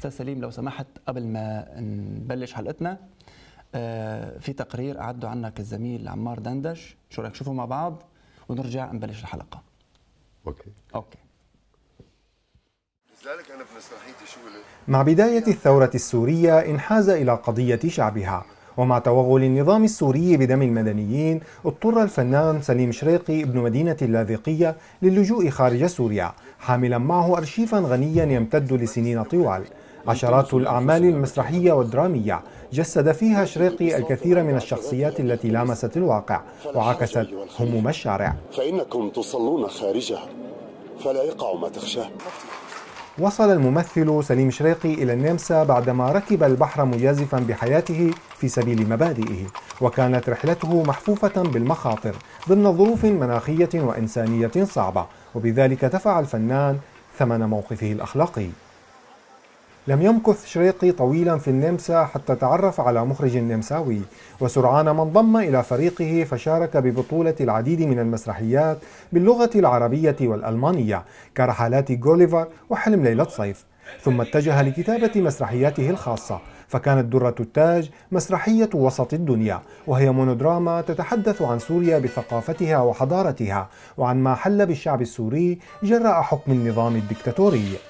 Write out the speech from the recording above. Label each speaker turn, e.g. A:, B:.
A: استاذ سليم لو سمحت قبل ما نبلش حلقتنا آه، في تقرير اعده عنك الزميل عمار دندش شو رايك شوفوا مع بعض ونرجع نبلش الحلقه اوكي اوكي لذلك انا مع بداية
B: الثورة السورية انحاز إلى قضية شعبها ومع توغل النظام السوري بدم المدنيين اضطر الفنان سليم شريقي ابن مدينة اللاذقية للجوء خارج سوريا حاملا معه أرشيفا غنيا يمتد لسنين طوال عشرات الأعمال المسرحية والدرامية جسد فيها شريقي الكثير من الشخصيات التي لامست الواقع وعكست هموم الشارع فإنكم تصلون خارجها فلا يقع ما تخشاه وصل الممثل سليم شريقي إلى النمسا بعدما ركب البحر مجازفا بحياته في سبيل مبادئه وكانت رحلته محفوفة بالمخاطر ضمن ظروف مناخية وإنسانية صعبة وبذلك دفع الفنان ثمن موقفه الأخلاقي لم يمكث شريقي طويلا في النمسا حتى تعرف على مخرج نمساوي وسرعان ما انضم إلى فريقه فشارك ببطولة العديد من المسرحيات باللغة العربية والألمانية كرحلات جوليفر وحلم ليلة صيف ثم اتجه لكتابة مسرحياته الخاصة فكانت درة التاج مسرحية وسط الدنيا وهي مونودراما تتحدث عن سوريا بثقافتها وحضارتها وعن ما حل بالشعب السوري جراء حكم النظام الدكتاتوري